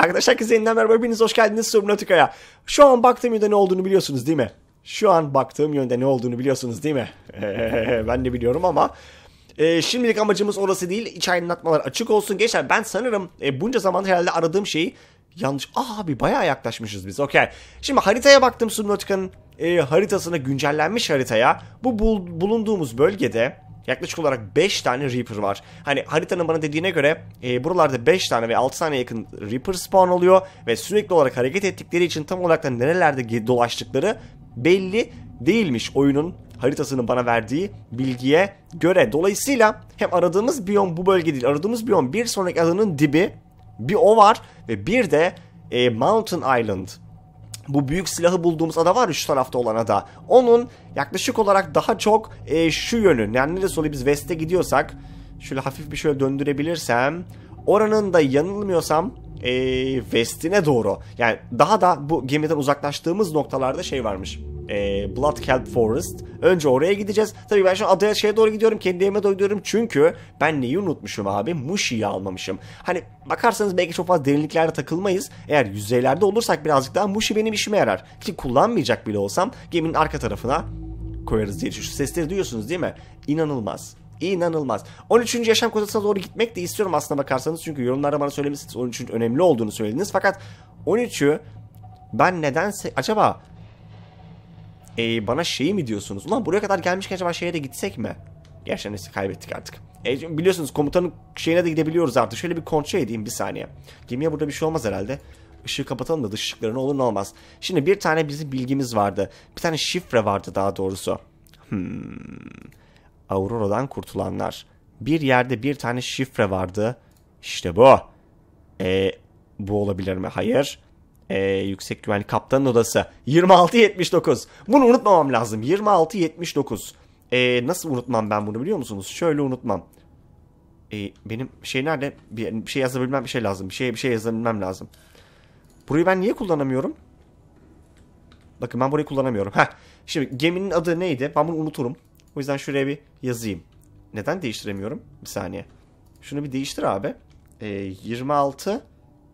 Arkadaşlar herkese yeniden merhaba. Hepiniz hoş geldiniz Subnautica'ya. Şu an baktığım yönde ne olduğunu biliyorsunuz değil mi? Şu an baktığım yönde ne olduğunu biliyorsunuz değil mi? ben de biliyorum ama... E, şimdilik amacımız orası değil. İç aydınlatmalar açık olsun. Gençler ben sanırım e, bunca zaman herhalde aradığım şeyi yanlış... Aa ah abi bayağı yaklaşmışız biz. Okey. Şimdi haritaya baktım Subnautica'nın e, haritasına, güncellenmiş haritaya. Bu bul bulunduğumuz bölgede yaklaşık olarak 5 tane Reaper var. Hani haritanın bana dediğine göre e, buralarda 5 tane ve 6 tane yakın Reaper spawn oluyor ve sürekli olarak hareket ettikleri için tam olarak da nerelerde dolaştıkları belli değilmiş oyunun haritasının bana verdiği bilgiye göre. Dolayısıyla hem aradığımız biyom bu bölge değil. Aradığımız biyom bir sonraki adanın dibi bir o var ve bir de e, Mountain Island bu büyük silahı bulduğumuz ada var ya şu tarafta olan ada. Onun yaklaşık olarak daha çok e, şu yönü. Yani neresi oluyor biz West'e gidiyorsak. Şöyle hafif bir şöyle döndürebilirsem. Oranın da yanılmıyorsam e, West'ine doğru. Yani daha da bu gemiden uzaklaştığımız noktalarda şey varmış e, Blood Kelp Forest. Önce oraya gideceğiz. Tabii ben şu an adaya şeye doğru gidiyorum. Kendi evime doğru gidiyorum. Çünkü ben neyi unutmuşum abi? Mushi'yi almamışım. Hani bakarsanız belki çok fazla derinliklerde takılmayız. Eğer yüzeylerde olursak birazcık daha Mushi benim işime yarar. Ki kullanmayacak bile olsam geminin arka tarafına koyarız diye. Şu sesleri duyuyorsunuz değil mi? İnanılmaz. İnanılmaz. 13. yaşam kotasına doğru gitmek de istiyorum aslında bakarsanız. Çünkü yorumlarda bana söylemişsiniz 13'ün önemli olduğunu söylediniz. Fakat 13'ü ben nedense acaba e, bana şeyi mi diyorsunuz? Ulan buraya kadar gelmişken acaba şeye de gitsek mi? Gerçi neyse kaybettik artık. E, biliyorsunuz komutanın şeyine de gidebiliyoruz artık. Şöyle bir kontrol edeyim bir saniye. Gemiye burada bir şey olmaz herhalde. Işığı kapatalım da dış ışıkları ne olur ne olmaz. Şimdi bir tane bizim bilgimiz vardı. Bir tane şifre vardı daha doğrusu. Hmm. Aurora'dan kurtulanlar. Bir yerde bir tane şifre vardı. İşte bu. E, bu olabilir mi? Hayır e, yüksek güvenlik kaptanın odası 26.79 bunu unutmamam lazım 26.79 e, ee, nasıl unutmam ben bunu biliyor musunuz şöyle unutmam e, benim şey nerede bir, bir şey yazabilmem bir şey lazım bir şey bir şey yazabilmem lazım burayı ben niye kullanamıyorum bakın ben burayı kullanamıyorum Heh. şimdi geminin adı neydi ben bunu unuturum o yüzden şuraya bir yazayım neden değiştiremiyorum bir saniye şunu bir değiştir abi e, 26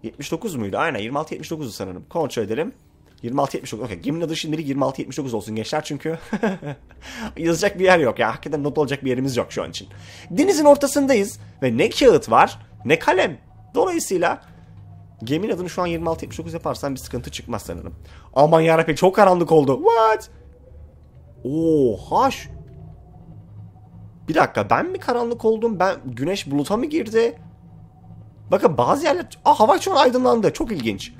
79 muydu? Aynen 26-79'u sanırım. Kontrol edelim. 26-79. Okey. Game'in adı şimdilik 26-79 olsun gençler çünkü yazacak bir yer yok ya. Hakikaten not olacak bir yerimiz yok şu an için. Denizin ortasındayız ve ne kağıt var ne kalem. Dolayısıyla Geminin adını şu an 26-79 yaparsan bir sıkıntı çıkmaz sanırım. Aman yarabbim çok karanlık oldu. What? Oha. Bir dakika ben mi karanlık oldum? Ben güneş buluta mı girdi? Bakın bazı yerler... Aa hava şu an aydınlandı. Çok ilginç.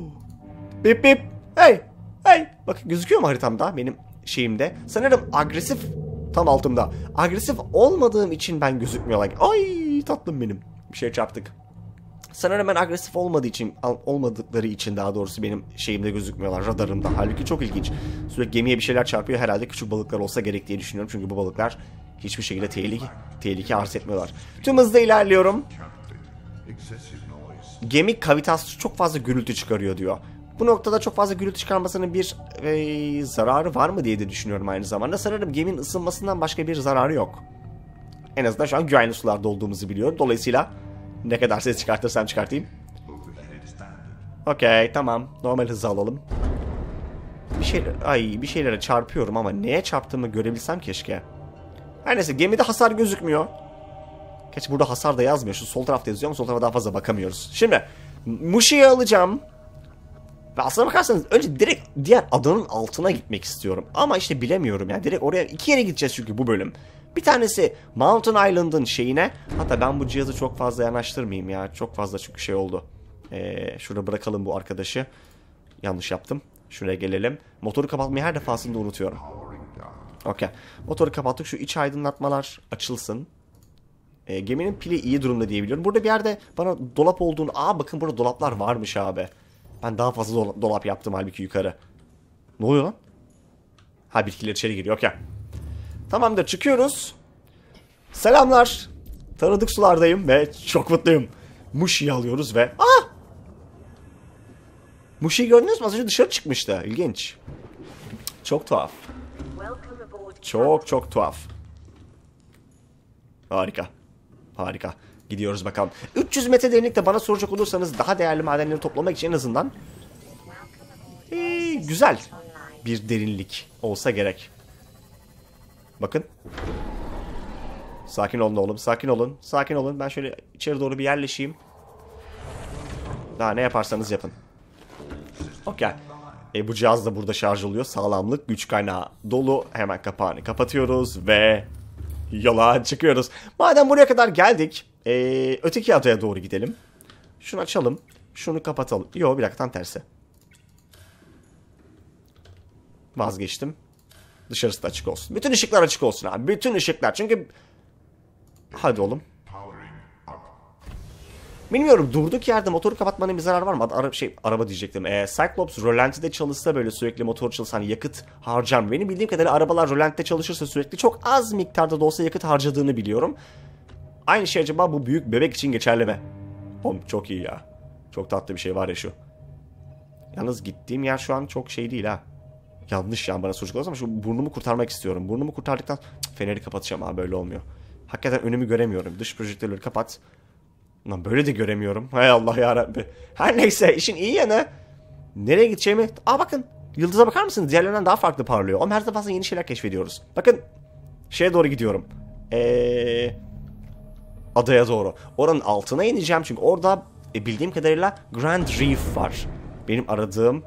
bip bip. Hey. Hey. Bakın gözüküyor mu haritamda benim şeyimde? Sanırım agresif tam altımda. Agresif olmadığım için ben gözükmüyorlar. Ay tatlım benim. Bir şey çarptık. Sanırım ben agresif olmadığı için olmadıkları için daha doğrusu benim şeyimde gözükmüyorlar radarımda. Halbuki çok ilginç. Sürekli gemiye bir şeyler çarpıyor. Herhalde küçük balıklar olsa gerek diye düşünüyorum. Çünkü bu balıklar hiçbir şekilde tehlike, tehlike arz etmiyorlar. Tüm hızla ilerliyorum. Gemi kavitasyonu çok fazla gürültü çıkarıyor diyor. Bu noktada çok fazla gürültü çıkarmasının bir e, zararı var mı diye de düşünüyorum aynı zamanda. Sanırım geminin ısınmasından başka bir zararı yok. En azından şu an güvenli sularda olduğumuzu biliyorum. Dolayısıyla ne kadar ses çıkartırsam çıkartayım. Okey tamam. Normal hızı alalım. Bir şeyler, ay bir şeylere çarpıyorum ama neye çarptığımı görebilsem keşke. Her neyse gemide hasar gözükmüyor. Geç burada hasar da yazmıyor. Şu sol tarafta yazıyor ama sol tarafa daha fazla bakamıyoruz. Şimdi Mushi'yi alacağım. Ve aslına bakarsanız önce direkt diğer adanın altına gitmek istiyorum. Ama işte bilemiyorum yani direkt oraya iki yere gideceğiz çünkü bu bölüm. Bir tanesi Mountain Island'ın şeyine. Hatta ben bu cihazı çok fazla yanaştırmayayım ya. Çok fazla çünkü şey oldu. Ee, şurada bırakalım bu arkadaşı. Yanlış yaptım. Şuraya gelelim. Motoru kapatmayı her defasında unutuyorum. Okey. Motoru kapattık. Şu iç aydınlatmalar açılsın. E, geminin pili iyi durumda diyebiliyorum. Burada bir yerde bana dolap olduğunu... Aa bakın burada dolaplar varmış abi. Ben daha fazla dola dolap yaptım halbuki yukarı. Ne oluyor lan? Ha bitkiler içeri giriyor. Okey. Tamamdır çıkıyoruz. Selamlar. Tanıdık sulardayım ve çok mutluyum. Mushi'yi alıyoruz ve... Aa! Mushi'yi gördünüz mü? Az önce dışarı çıkmıştı. İlginç. Çok tuhaf. Çok çok tuhaf. Harika. Harika. Gidiyoruz bakalım. 300 metre derinlikte bana soracak olursanız daha değerli madenleri toplamak için en azından ee, güzel bir derinlik olsa gerek. Bakın. Sakin olun oğlum. Sakin olun. Sakin olun. Ben şöyle içeri doğru bir yerleşeyim. Daha ne yaparsanız yapın. Okey. E, bu cihaz da burada şarj oluyor. Sağlamlık, güç kaynağı dolu. Hemen kapağını kapatıyoruz ve Yola çıkıyoruz. Madem buraya kadar geldik. Ee, öteki adaya doğru gidelim. Şunu açalım. Şunu kapatalım. Yo bir dakika tam tersi. Vazgeçtim. Dışarısı da açık olsun. Bütün ışıklar açık olsun abi. Bütün ışıklar. Çünkü... Hadi oğlum. Bilmiyorum durduk yerde motoru kapatmanın bir zararı var mı? Ara, şey araba diyecektim. Ee, Cyclops rölantide çalışsa böyle sürekli motor çalışsa hani yakıt harcar mı? Benim bildiğim kadarıyla arabalar rölantide çalışırsa sürekli çok az miktarda da olsa yakıt harcadığını biliyorum. Aynı şey acaba bu büyük bebek için geçerli mi? Oğlum çok iyi ya. Çok tatlı bir şey var ya şu. Yalnız gittiğim yer şu an çok şey değil ha. Yanlış yani bana soracak ama şu burnumu kurtarmak istiyorum. Burnumu kurtardıktan Cık, feneri kapatacağım abi böyle olmuyor. Hakikaten önümü göremiyorum. Dış projektörleri kapat. Lan böyle de göremiyorum. Hay Allah ya Rabbi. Her neyse işin iyi yanı. Nereye gideceğimi... Aa bakın. Yıldıza bakar mısınız? Diğerlerinden daha farklı parlıyor. Ama her defasında yeni şeyler keşfediyoruz. Bakın. Şeye doğru gidiyorum. Eee... Adaya doğru. Oranın altına ineceğim. Çünkü orada e, bildiğim kadarıyla Grand Reef var. Benim aradığım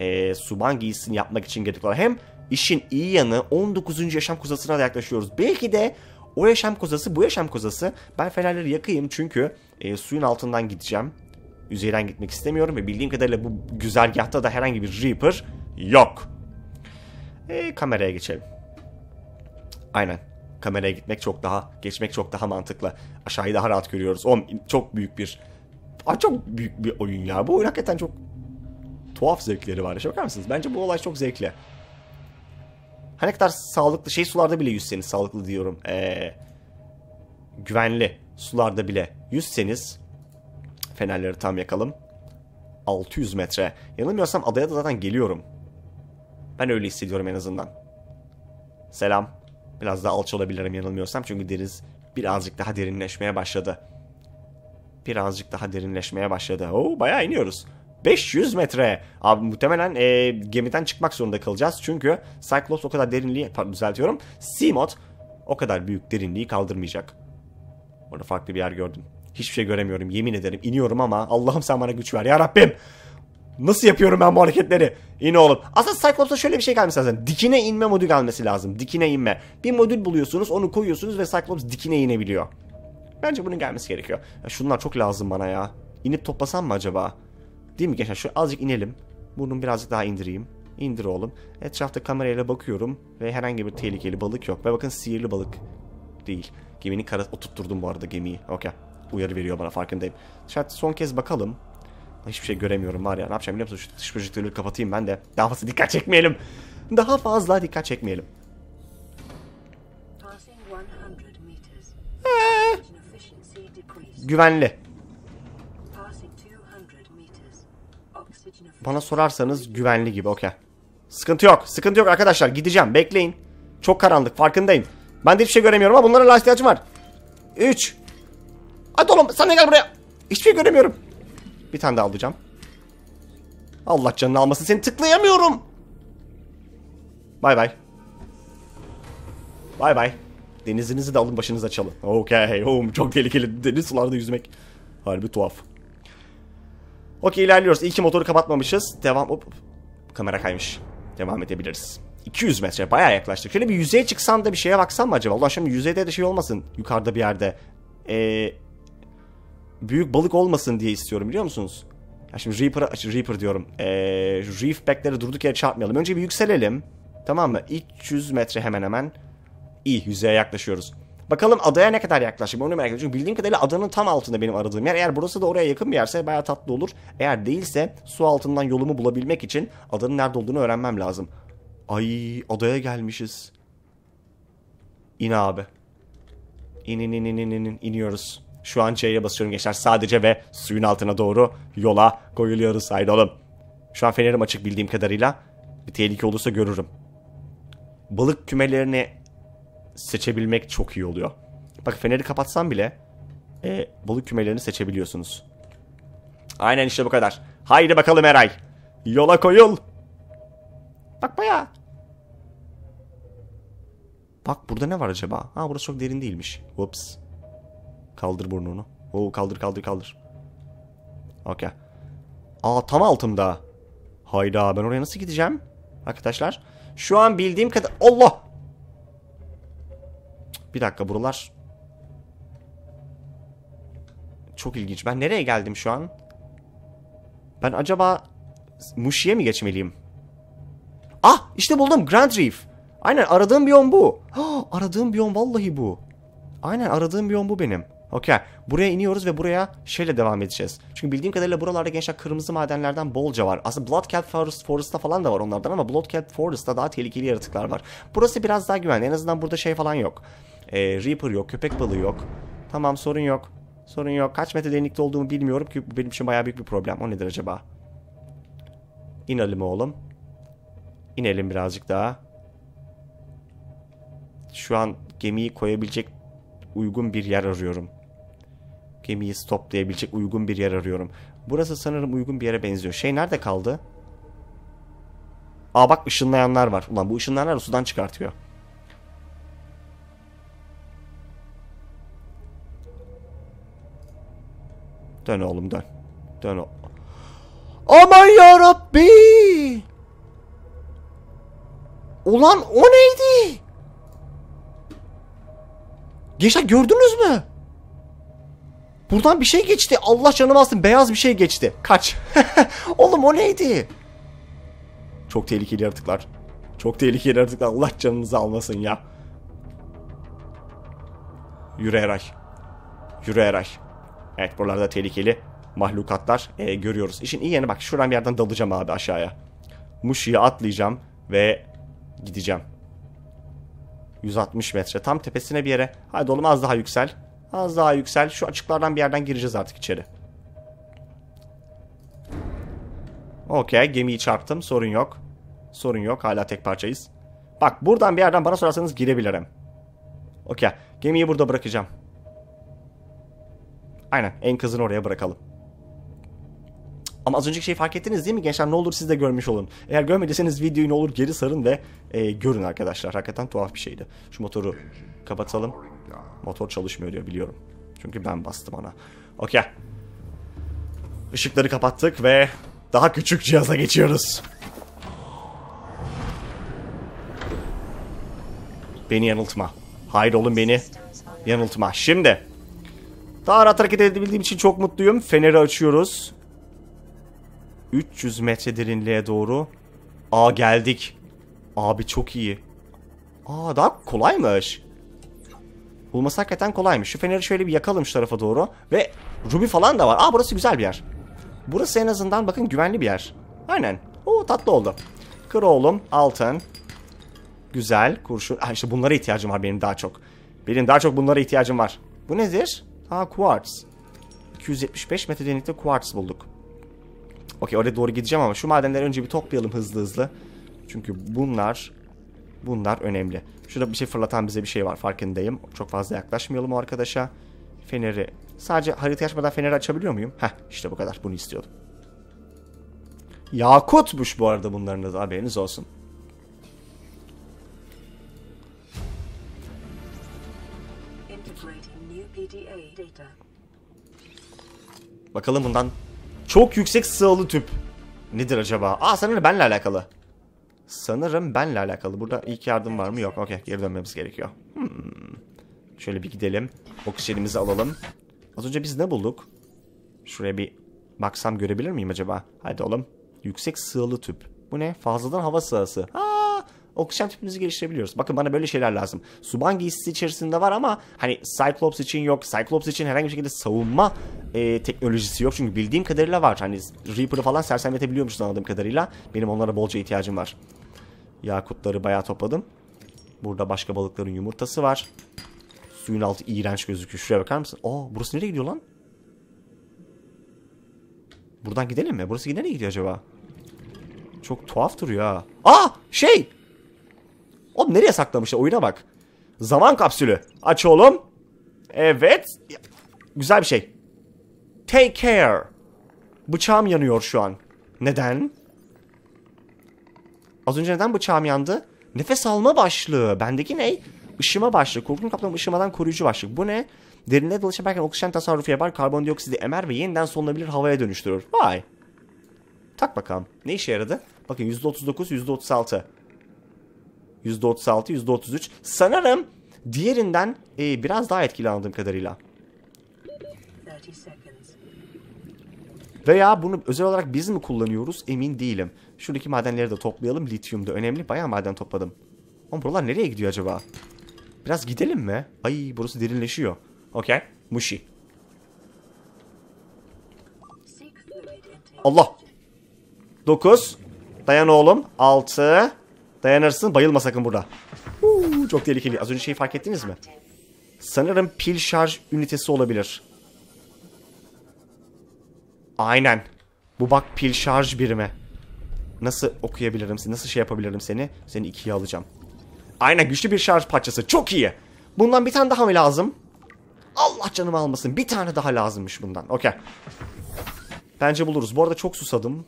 e, suban giysisini yapmak için gerekli olan. Hem işin iyi yanı 19. yaşam kuzasına da yaklaşıyoruz. Belki de o yaşam kozası bu yaşam kozası. Ben fenerleri yakayım çünkü e, suyun altından gideceğim. Üzeyden gitmek istemiyorum ve bildiğim kadarıyla bu güzergahta da herhangi bir Reaper yok. E, kameraya geçelim. Aynen. Kameraya gitmek çok daha, geçmek çok daha mantıklı. Aşağıyı daha rahat görüyoruz. O çok büyük bir... çok büyük bir oyun ya. Bu oyun hakikaten çok tuhaf zevkleri var. Şaka bakar mısınız? Bence bu olay çok zevkli. Hani kadar sağlıklı şey sularda bile yüzseniz sağlıklı diyorum. Ee, güvenli sularda bile yüzseniz fenerleri tam yakalım. 600 metre. Yanılmıyorsam adaya da zaten geliyorum. Ben öyle hissediyorum en azından. Selam. Biraz daha alçalabilirim yanılmıyorsam çünkü deniz birazcık daha derinleşmeye başladı. Birazcık daha derinleşmeye başladı. Oo bayağı iniyoruz. 500 metre. Abi muhtemelen e, gemiden çıkmak zorunda kalacağız. Çünkü Cyclops o kadar derinliği, düzeltiyorum. Seamot o kadar büyük derinliği kaldırmayacak. Orada farklı bir yer gördüm. Hiçbir şey göremiyorum yemin ederim. iniyorum ama Allah'ım sen bana güç ver ya Rabbim. Nasıl yapıyorum ben bu hareketleri? İn oğlum. Aslında Cyclops'a şöyle bir şey gelmesi lazım. Dikine inme modül gelmesi lazım. Dikine inme. Bir modül buluyorsunuz onu koyuyorsunuz ve Cyclops dikine inebiliyor. Bence bunun gelmesi gerekiyor. Ya şunlar çok lazım bana ya. İnip toplasam mı acaba? Değil mi gençler? Şöyle azıcık inelim. Bunu birazcık daha indireyim. İndir oğlum. Etrafta kamerayla bakıyorum ve herhangi bir tehlikeli balık yok. Ve bakın sihirli balık değil. Geminin karası oturtturdum bu arada gemiyi. Okey. Uyarı veriyor bana farkındayım. Şart son kez bakalım. Hiçbir şey göremiyorum var ya. Ne yapacağım biliyor musun? Şu dış böcekleri kapatayım ben de. Daha fazla dikkat çekmeyelim. Daha fazla dikkat çekmeyelim. güvenli. bana sorarsanız güvenli gibi okey. Sıkıntı yok. Sıkıntı yok arkadaşlar. Gideceğim. Bekleyin. Çok karanlık. Farkındayım. Ben de hiçbir şey göremiyorum ama bunlara lastiğe var. 3 Hadi oğlum sen ne gel buraya. Hiçbir şey göremiyorum. Bir tane daha alacağım. Allah canını almasın. Seni tıklayamıyorum. Bay bay. Bay bay. Denizinizi de alın başınıza çalın. Okey. Çok tehlikeli. Deniz sularda yüzmek. Harbi tuhaf. Okey ilerliyoruz. İyi ki motoru kapatmamışız. Devam. Hop, hop. Kamera kaymış. Devam edebiliriz. 200 metre baya yaklaştık. Şöyle bir yüzeye çıksan da bir şeye baksan mı acaba? Allah şimdi yüzeyde de şey olmasın. Yukarıda bir yerde. Ee, büyük balık olmasın diye istiyorum biliyor musunuz? Ya şimdi Reaper, şey, Reaper diyorum. Ee, reef backleri durduk yere çarpmayalım. Önce bir yükselelim. Tamam mı? 300 metre hemen hemen. İyi yüzeye yaklaşıyoruz. Bakalım adaya ne kadar yaklaşayım onu merak ediyorum. Çünkü bildiğim kadarıyla adanın tam altında benim aradığım yer. Eğer burası da oraya yakın bir yerse baya tatlı olur. Eğer değilse su altından yolumu bulabilmek için adanın nerede olduğunu öğrenmem lazım. Ay adaya gelmişiz. İn abi. İn in in in in in iniyoruz. Şu an C'ye basıyorum gençler sadece ve suyun altına doğru yola koyuluyoruz. Haydi oğlum. Şu an fenerim açık bildiğim kadarıyla. Bir tehlike olursa görürüm. Balık kümelerini seçebilmek çok iyi oluyor. Bak feneri kapatsam bile e, balık kümelerini seçebiliyorsunuz. Aynen işte bu kadar. Haydi bakalım Eray. Yola koyul. Bak baya. Bak burada ne var acaba? Ha burası çok derin değilmiş. Whoops. Kaldır burnunu. Oo kaldır kaldır kaldır. Okey. Aa tam altımda. Hayda ben oraya nasıl gideceğim? Arkadaşlar. Şu an bildiğim kadar... Allah! Bir dakika buralar. Çok ilginç. Ben nereye geldim şu an? Ben acaba Mushi'ye mi geçmeliyim? Ah işte buldum Grand Reef. Aynen aradığım biyon bu. Ha, aradığım biyon vallahi bu. Aynen aradığım biyon bu benim. Okey. Buraya iniyoruz ve buraya şeyle devam edeceğiz. Çünkü bildiğim kadarıyla buralarda gençler kırmızı madenlerden bolca var. Aslında Bloodcap Forest, Forest'ta falan da var onlardan ama Bloodcap Forest'ta daha tehlikeli yaratıklar var. Burası biraz daha güvenli. En azından burada şey falan yok. Ee, Reaper yok, köpek balığı yok. Tamam sorun yok. Sorun yok. Kaç metre derinlikte olduğumu bilmiyorum ki benim için bayağı büyük bir problem. O nedir acaba? İnelim oğlum. İnelim birazcık daha. Şu an gemiyi koyabilecek uygun bir yer arıyorum gemiyi stoplayabilecek uygun bir yer arıyorum. Burası sanırım uygun bir yere benziyor. Şey nerede kaldı? Aa bak ışınlayanlar var. Ulan bu ışınlayanlar sudan çıkartıyor. Dön oğlum dön. Dön o. Aman yarabbi! Ulan o neydi? Gençler gördünüz mü? Buradan bir şey geçti. Allah canım alsın beyaz bir şey geçti. Kaç. Oğlum o neydi? Çok tehlikeli yaratıklar. Çok tehlikeli yaratıklar. Allah canınızı almasın ya. Yürü Eray. Yürü Eray. Evet buralarda tehlikeli mahlukatlar e, görüyoruz. İşin iyi yanı bak şuradan bir yerden dalacağım abi aşağıya. Muşi'ye atlayacağım ve gideceğim. 160 metre tam tepesine bir yere. Haydi oğlum az daha yüksel. Az daha yüksel. Şu açıklardan bir yerden gireceğiz artık içeri. Okey gemiyi çarptım. Sorun yok. Sorun yok. Hala tek parçayız. Bak buradan bir yerden bana sorarsanız girebilirim. Okey. Gemiyi burada bırakacağım. Aynen. en Enkazını oraya bırakalım. Ama az önceki şeyi fark ettiniz değil mi gençler? Ne olur siz de görmüş olun. Eğer görmediyseniz videoyu ne olur geri sarın ve e, görün arkadaşlar. Hakikaten tuhaf bir şeydi. Şu motoru kapatalım. Motor çalışmıyor diyor biliyorum. Çünkü ben bastım ona. Okey. Işıkları kapattık ve daha küçük cihaza geçiyoruz. Beni yanıltma. Hayır oğlum beni yanıltma. Şimdi. Daha rahat hareket edebildiğim için çok mutluyum. Feneri açıyoruz. 300 metre derinliğe doğru. Aa geldik. Abi çok iyi. Aa daha kolaymış. Bulması hakikaten kolaymış. Şu feneri şöyle bir yakalım şu tarafa doğru. Ve ruby falan da var. Aa burası güzel bir yer. Burası en azından bakın güvenli bir yer. Aynen. Oo tatlı oldu. Kır oğlum. Altın. Güzel. Kurşun. Aa, işte bunlara ihtiyacım var benim daha çok. Benim daha çok bunlara ihtiyacım var. Bu nedir? Ha quartz. 275 metre derinlikte quartz bulduk. Okey oraya doğru gideceğim ama şu madenleri önce bir toplayalım hızlı hızlı. Çünkü bunlar Bunlar önemli. Şurada bir şey fırlatan bize bir şey var farkındayım. Çok fazla yaklaşmayalım o arkadaşa. Feneri. Sadece harita açmadan feneri açabiliyor muyum? Heh işte bu kadar bunu istiyordum. Yakutmuş bu arada bunların da haberiniz olsun. Bakalım bundan. Çok yüksek sığalı tüp. Nedir acaba? Aa sanırım benle alakalı. Sanırım benle alakalı. Burada ilk yardım var mı? Yok. Okey. Geri dönmemiz gerekiyor. Hmm. Şöyle bir gidelim. Oksijenimizi alalım. Az önce biz ne bulduk? Şuraya bir baksam görebilir miyim acaba? Haydi oğlum. Yüksek sığalı tüp. Bu ne? Fazladan hava sığası. Aa! oksijen tüpünüzü geliştirebiliyoruz. Bakın bana böyle şeyler lazım. Suban giysisi içerisinde var ama hani Cyclops için yok. Cyclops için herhangi bir şekilde savunma e, teknolojisi yok. Çünkü bildiğim kadarıyla var. Hani Reaper'ı falan sersemletebiliyormuşuz anladığım kadarıyla. Benim onlara bolca ihtiyacım var. Yakutları bayağı topladım. Burada başka balıkların yumurtası var. Suyun altı iğrenç gözüküyor. Şuraya bakar mısın? Aa burası nereye gidiyor lan? Buradan gidelim mi? Burası nereye gidiyor acaba? Çok tuhaf duruyor ha. Aa ah! şey! Oğlum nereye saklamışlar? Oyuna bak. Zaman kapsülü. Aç oğlum. Evet. Güzel bir şey. Take care. Bıçağım yanıyor şu an. Neden? Az önce neden bıçağım yandı? Nefes alma başlığı. Bendeki ne? Işıma başlığı. Korkunç kaplama ışımadan koruyucu başlık. Bu ne? Derinde dolaşırken oksijen tasarrufu yapar, karbondioksidi emer ve yeniden solunabilir havaya dönüştürür. Vay. Tak bakalım. Ne işe yaradı? Bakın %39, %36. %36, %33. Sanırım diğerinden e, biraz daha etkili anladığım kadarıyla. Veya bunu özel olarak biz mi kullanıyoruz emin değilim. Şuradaki madenleri de toplayalım. Lityum da önemli. Bayağı maden topladım. Ama buralar nereye gidiyor acaba? Biraz gidelim mi? Ay burası derinleşiyor. Okey. Mushi. Allah. 9. Dayan oğlum. 6. Dayanırsın bayılma sakın burada. Uuu, çok tehlikeli. Az önce şeyi fark ettiniz mi? Sanırım pil şarj ünitesi olabilir. Aynen. Bu bak pil şarj birimi. Nasıl okuyabilirim seni? Nasıl şey yapabilirim seni? Seni ikiye alacağım. Aynen güçlü bir şarj parçası. Çok iyi. Bundan bir tane daha mı lazım? Allah canımı almasın. Bir tane daha lazımmış bundan. Okey. Bence buluruz. Bu arada çok susadım.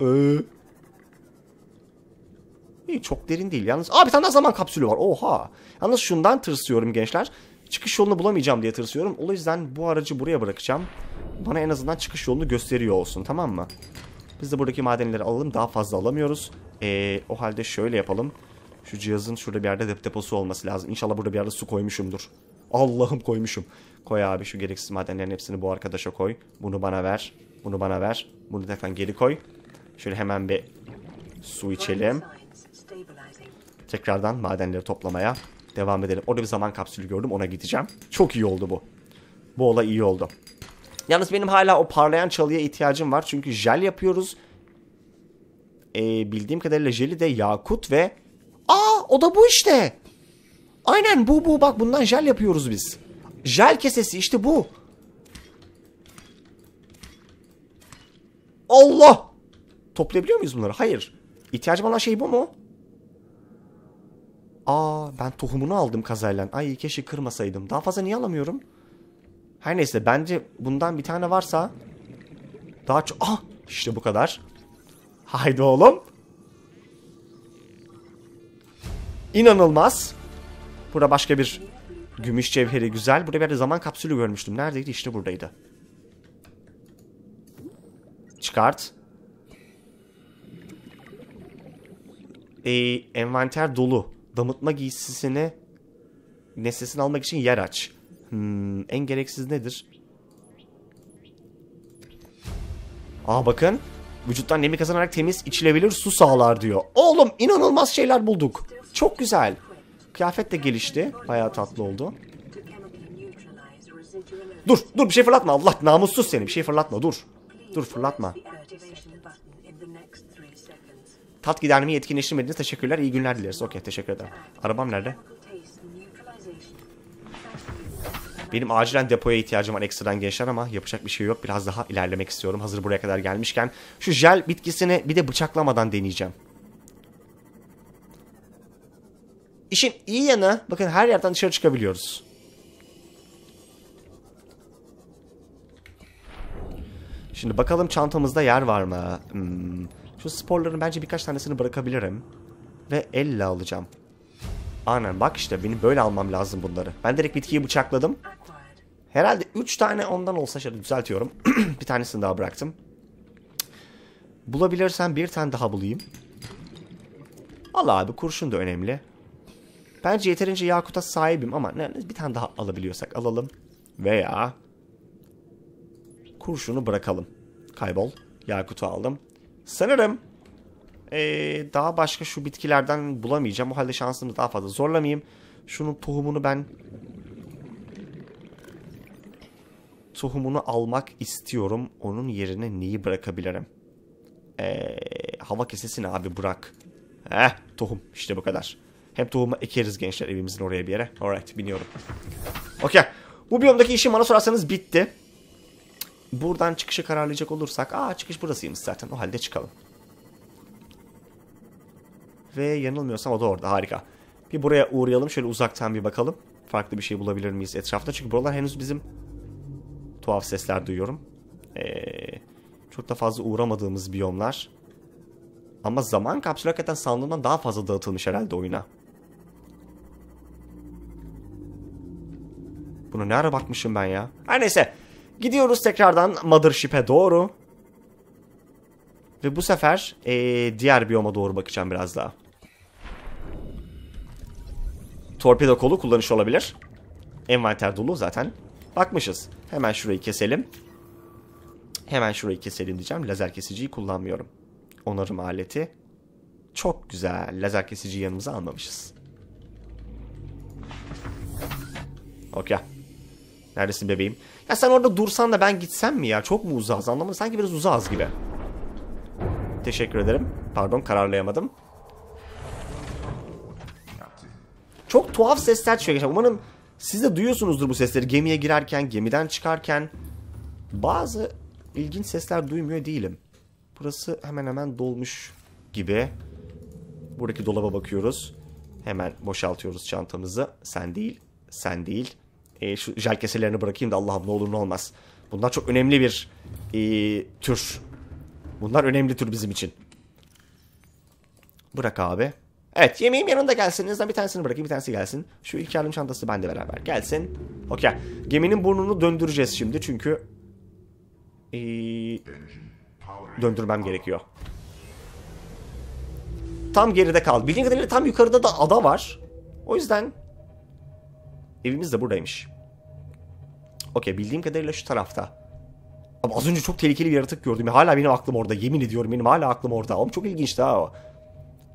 Ee, İyi, çok derin değil yalnız. Abi bir tane daha zaman kapsülü var. Oha. Yalnız şundan tırsıyorum gençler. Çıkış yolunu bulamayacağım diye tırsıyorum. O yüzden bu aracı buraya bırakacağım. Bana en azından çıkış yolunu gösteriyor olsun tamam mı? Biz de buradaki madenleri alalım. Daha fazla alamıyoruz. Ee, o halde şöyle yapalım. Şu cihazın şurada bir yerde dep deposu olması lazım. İnşallah burada bir yerde su koymuşumdur. Allah'ım koymuşum. Koy abi şu gereksiz madenlerin hepsini bu arkadaşa koy. Bunu bana ver. Bunu bana ver. Bunu tekrar geri koy. Şöyle hemen bir su içelim. Tekrardan madenleri toplamaya devam edelim. Orada bir zaman kapsülü gördüm ona gideceğim. Çok iyi oldu bu. Bu olay iyi oldu. Yalnız benim hala o parlayan çalıya ihtiyacım var. Çünkü jel yapıyoruz. Ee, bildiğim kadarıyla jeli de yakut ve... Aa o da bu işte. Aynen bu bu bak bundan jel yapıyoruz biz. Jel kesesi işte bu. Allah! toplayabiliyor muyuz bunları? Hayır. İhtiyacım olan şey bu mu? Aa ben tohumunu aldım kazayla. Ay keşke kırmasaydım. Daha fazla niye alamıyorum? Her neyse bence bundan bir tane varsa daha çok... Ah işte bu kadar. Haydi oğlum. İnanılmaz. Burada başka bir gümüş cevheri güzel. Burada bir zaman kapsülü görmüştüm. Neredeydi? İşte buradaydı. Çıkart. e, envanter dolu. Damıtma giysisini nesnesini almak için yer aç. Hmm, en gereksiz nedir? Aa bakın. Vücuttan nemi kazanarak temiz içilebilir su sağlar diyor. Oğlum inanılmaz şeyler bulduk. Çok güzel. Kıyafet de gelişti. Bayağı tatlı oldu. Dur dur bir şey fırlatma Allah namussuz seni bir şey fırlatma dur. Dur fırlatma. Tat gidermeyi yetkinleştirmediğiniz teşekkürler. İyi günler dileriz. Okey teşekkür ederim. Arabam nerede? Benim acilen depoya ihtiyacım var ekstradan gençler ama yapacak bir şey yok. Biraz daha ilerlemek istiyorum. Hazır buraya kadar gelmişken. Şu jel bitkisini bir de bıçaklamadan deneyeceğim. İşin iyi yanı bakın her yerden dışarı çıkabiliyoruz. Şimdi bakalım çantamızda yer var mı? Hmm. Şu sporların bence birkaç tanesini bırakabilirim. Ve elle alacağım. Aynen bak işte beni böyle almam lazım bunları. Ben direkt bitkiyi bıçakladım. Herhalde 3 tane ondan olsa şöyle düzeltiyorum. bir tanesini daha bıraktım. Bulabilirsem bir tane daha bulayım. Al abi kurşun da önemli. Bence yeterince Yakut'a sahibim ama bir tane daha alabiliyorsak alalım. Veya kurşunu bırakalım. Kaybol. Yakut'u aldım. Sanırım ee, daha başka şu bitkilerden bulamayacağım. O halde şansımı daha fazla zorlamayayım. Şunun tohumunu ben tohumunu almak istiyorum. Onun yerine neyi bırakabilirim? Ee, hava kesesini abi bırak. Heh tohum işte bu kadar. Hem tohumu ekeriz gençler evimizin oraya bir yere. Alright biniyorum. Okey. Bu biyomdaki işim bana sorarsanız bitti buradan çıkışı kararlayacak olursak aa çıkış burasıymış zaten o halde çıkalım. Ve yanılmıyorsam o da orada harika. Bir buraya uğrayalım şöyle uzaktan bir bakalım. Farklı bir şey bulabilir miyiz etrafta çünkü buralar henüz bizim tuhaf sesler duyuyorum. Ee, çok da fazla uğramadığımız biyomlar. Ama zaman kapsülü hakikaten sandığımdan daha fazla dağıtılmış herhalde oyuna. Bunu ne ara bakmışım ben ya. Her neyse. Gidiyoruz tekrardan Mothership'e doğru. Ve bu sefer ee, diğer biyoma doğru bakacağım biraz daha. Torpedo kolu kullanış olabilir. Envanter dolu zaten. Bakmışız. Hemen şurayı keselim. Hemen şurayı keselim diyeceğim. Lazer kesiciyi kullanmıyorum. Onarım aleti. Çok güzel. Lazer kesiciyi yanımıza almamışız. Okey. Neredesin bebeğim? Ya sen orada dursan da ben gitsem mi ya? Çok mu uzağız anlamadım. Sanki biraz uzağız gibi. Teşekkür ederim. Pardon kararlayamadım. Çok tuhaf sesler çıkıyor. Umarım siz de duyuyorsunuzdur bu sesleri. Gemiye girerken, gemiden çıkarken. Bazı ilginç sesler duymuyor değilim. Burası hemen hemen dolmuş gibi. Buradaki dolaba bakıyoruz. Hemen boşaltıyoruz çantamızı. Sen değil, sen değil e, şu jel keselerini bırakayım da Allah'ım ne olur ne olmaz. Bunlar çok önemli bir e, tür. Bunlar önemli tür bizim için. Bırak abi. Evet yemeğim yanında gelsin. Elinizden bir tanesini bırakayım bir tanesi gelsin. Şu ilk yardım çantası bende beraber gelsin. Okey. Geminin burnunu döndüreceğiz şimdi çünkü... Ee, döndürmem gerekiyor. Tam geride kaldı. Bildiğin kadarıyla tam yukarıda da ada var. O yüzden Evimiz de buradaymış. Okey bildiğim kadarıyla şu tarafta. Ama az önce çok tehlikeli bir yaratık gördüm. Hala benim aklım orada. Yemin ediyorum benim hala aklım orada. Ama çok ilginçti ha o.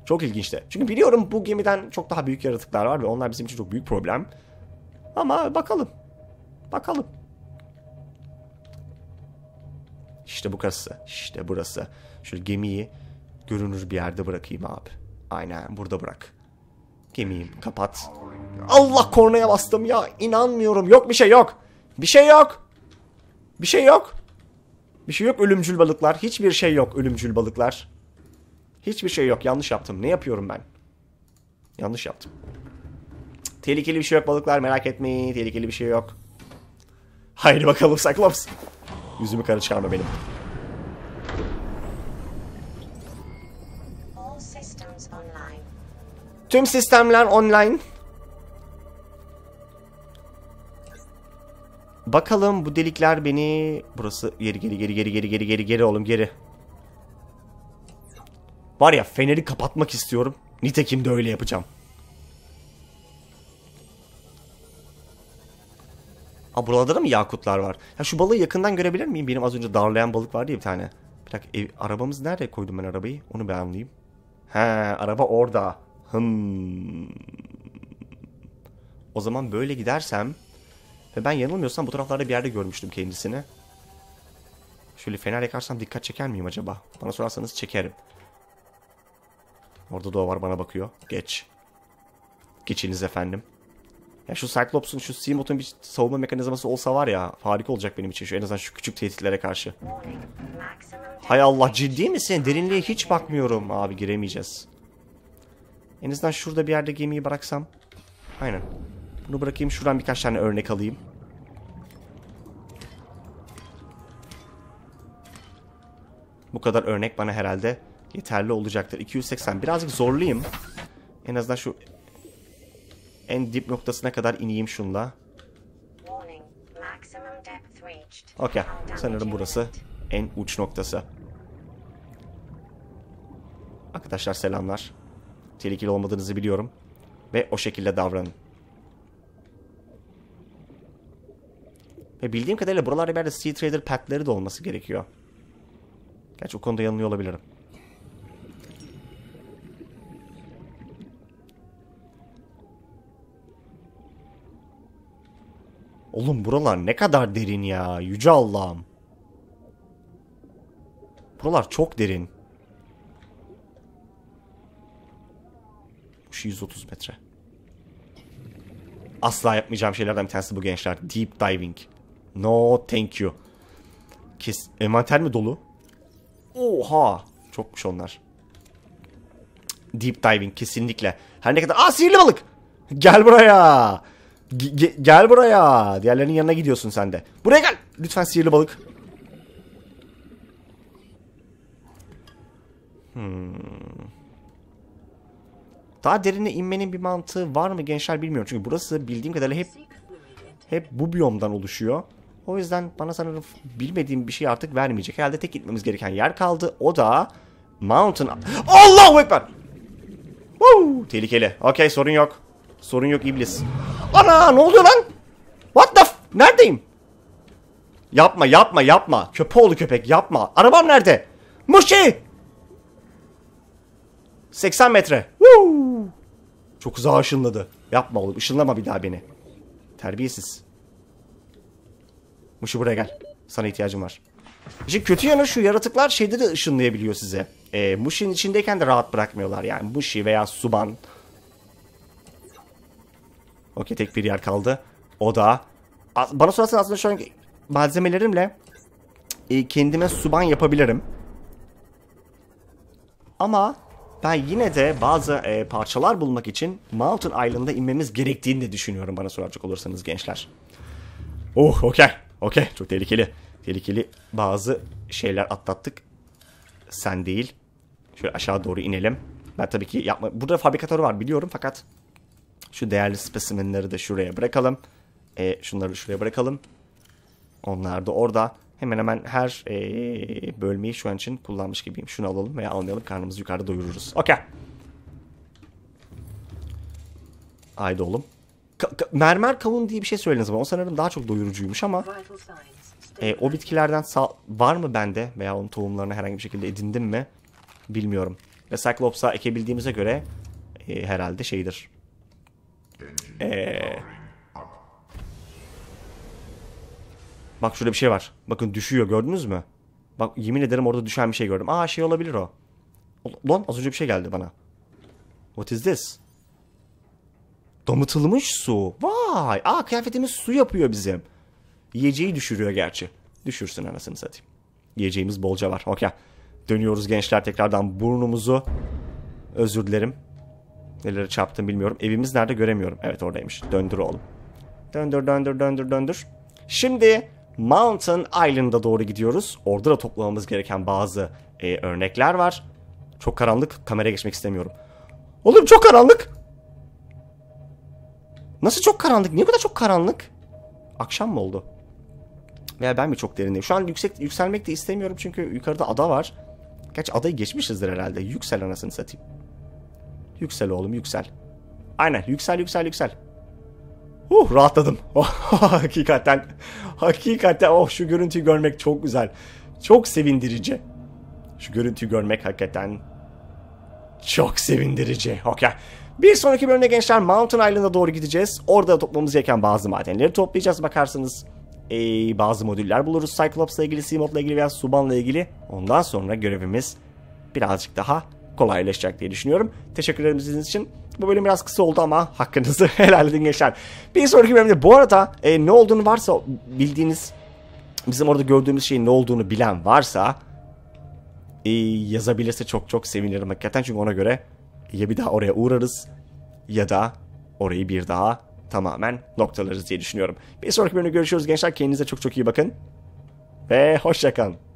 Çok ilginçti. Çünkü biliyorum bu gemiden çok daha büyük yaratıklar var ve onlar bizim için çok büyük problem. Ama bakalım. Bakalım. İşte bu burası. İşte burası. Şöyle gemiyi görünür bir yerde bırakayım abi. Aynen burada bırak. Gemiyi kapat. Allah kornaya bastım ya. İnanmıyorum. Yok bir şey yok. Bir şey yok. Bir şey yok. Bir şey yok ölümcül balıklar. Hiçbir şey yok ölümcül balıklar. Hiçbir şey yok. Yanlış yaptım. Ne yapıyorum ben? Yanlış yaptım. tehlikeli bir şey yok balıklar. Merak etmeyin. Tehlikeli bir şey yok. Haydi bakalım Cyclops. Yüzümü kara çıkarma benim. All Tüm sistemler online. Bakalım bu delikler beni... Burası geri geri geri geri geri geri geri geri oğlum geri. Var ya feneri kapatmak istiyorum. Nitekim de öyle yapacağım. Aa buralarda da mı yakutlar var? Ya şu balığı yakından görebilir miyim? Benim az önce darlayan balık vardı ya bir tane. Bir dakika ev, arabamız nerede koydum ben arabayı? Onu ben anlayayım. He araba orada. Hım. O zaman böyle gidersem ve ben yanılmıyorsam bu taraflarda bir yerde görmüştüm kendisini. Şöyle fener yakarsam dikkat çeker miyim acaba? Bana sorarsanız çekerim. Orada doğa var bana bakıyor. Geç. Geçiniz efendim. Ya şu Cyclops'un şu Seamot'un bir savunma mekanizması olsa var ya harika olacak benim için şu en azından şu küçük tehditlere karşı. Hay Allah ciddi misin? Derinliğe hiç bakmıyorum. Abi giremeyeceğiz. En azından şurada bir yerde gemiyi bıraksam. Aynen. Bunu bırakayım şuradan birkaç tane örnek alayım. Bu kadar örnek bana herhalde yeterli olacaktır. 280 birazcık zorlayayım. En azından şu en dip noktasına kadar ineyim şunla. Okey. Sanırım burası en uç noktası. Arkadaşlar selamlar tehlikeli olmadığınızı biliyorum. Ve o şekilde davranın. Ve bildiğim kadarıyla buralarda bir Sea Trader Pack'leri de olması gerekiyor. Gerçi o konuda yanılıyor olabilirim. Oğlum buralar ne kadar derin ya. Yüce Allah'ım. Buralar çok derin. 130 metre. Asla yapmayacağım şeylerden bir tanesi bu gençler. Deep diving. No thank you. Kes envanter mi dolu? Oha. Çokmuş onlar. Deep diving kesinlikle. Her ne kadar... Aa sihirli balık. Gel buraya. Ge gel buraya. Diğerlerinin yanına gidiyorsun sen de. Buraya gel. Lütfen sihirli balık. Hmm. Daha derine inmenin bir mantığı var mı gençler bilmiyorum. Çünkü burası bildiğim kadarıyla hep hep bu biyomdan oluşuyor. O yüzden bana sanırım bilmediğim bir şey artık vermeyecek. Herhalde tek gitmemiz gereken yer kaldı. O da Mountain... Allahu Ekber! Woo! Tehlikeli. Okey sorun yok. Sorun yok iblis. Ana ne oluyor lan? What the f... Neredeyim? Yapma yapma yapma. köpe oldu köpek yapma. Arabam nerede? Muşi! 80 metre. Woo! Çok uzağa ışınladı. Yapma oğlum ışınlama bir daha beni. Terbiyesiz. Muşu buraya gel. Sana ihtiyacım var. Şimdi kötü yanı şu yaratıklar şeyde de ışınlayabiliyor size. E, ee, Mushi'nin içindeyken de rahat bırakmıyorlar. Yani Mushi veya Suban. Okey tek bir yer kaldı. O da. Bana sorarsan aslında şu an malzemelerimle e, kendime Suban yapabilirim. Ama ben yine de bazı e, parçalar bulmak için Mountain Island'a inmemiz gerektiğini de düşünüyorum bana soracak olursanız gençler. Oh okey. Okey çok tehlikeli. Tehlikeli bazı şeyler atlattık. Sen değil. Şöyle aşağı doğru inelim. Ben tabii ki yapma... Burada fabrikatör var biliyorum fakat şu değerli spesimenleri de şuraya bırakalım. E, şunları şuraya bırakalım. Onlar da orada hemen hemen her e, bölmeyi şu an için kullanmış gibiyim. Şunu alalım veya almayalım karnımızı yukarıda doyururuz. Okey. Haydi oğlum. Ka ka mermer kavun diye bir şey söylediniz ama o sanırım daha çok doyurucuymuş ama e, o bitkilerden var mı bende veya onun tohumlarını herhangi bir şekilde edindim mi bilmiyorum. Ve Cyclops'a ekebildiğimize göre e, herhalde şeydir. Eee Bak şurada bir şey var. Bakın düşüyor gördünüz mü? Bak yemin ederim orada düşen bir şey gördüm. Aa şey olabilir o. Lan az önce bir şey geldi bana. What is this? Damıtılmış su. Vay. Aa kıyafetimiz su yapıyor bizim. Yiyeceği düşürüyor gerçi. Düşürsün anasını satayım. Yiyeceğimiz bolca var. Okey. Dönüyoruz gençler tekrardan burnumuzu. Özür dilerim. Neleri çarptım bilmiyorum. Evimiz nerede göremiyorum. Evet oradaymış. Döndür oğlum. Döndür döndür döndür döndür. Şimdi Mountain Island'a doğru gidiyoruz. Orada da toplamamız gereken bazı e, örnekler var. Çok karanlık. kamera geçmek istemiyorum. Oğlum çok karanlık. Nasıl çok karanlık? Niye bu kadar çok karanlık? Akşam mı oldu? Veya ben mi çok derindeyim? Şu an yüksek yükselmek de istemiyorum çünkü yukarıda ada var. Gerçi adayı geçmişizdir herhalde. Yüksel anasını satayım. Yüksel oğlum yüksel. Aynen yüksel yüksel yüksel. Huh rahatladım. Oh, hakikaten hakikaten oh şu görüntüyü görmek çok güzel. Çok sevindirici. Şu görüntüyü görmek hakikaten çok sevindirici. Okey. Bir sonraki bölümde gençler Mountain Island'a doğru gideceğiz. Orada toplamamız gereken bazı madenleri toplayacağız. Bakarsınız. ee, bazı modüller buluruz. Cyclops'la ilgili, Seamob'la ilgili veya Suban'la ilgili. Ondan sonra görevimiz birazcık daha kolaylaşacak diye düşünüyorum. Teşekkürlerimiz için. Bu bölüm biraz kısa oldu ama hakkınızı helal edin gençler. Bir sonraki bölümde bu arada e, ne olduğunu varsa bildiğiniz bizim orada gördüğümüz şeyin ne olduğunu bilen varsa e, yazabilirse çok çok sevinirim hakikaten. Çünkü ona göre ya bir daha oraya uğrarız ya da orayı bir daha tamamen noktalarız diye düşünüyorum. Bir sonraki bölümde görüşürüz gençler. Kendinize çok çok iyi bakın ve hoşçakalın.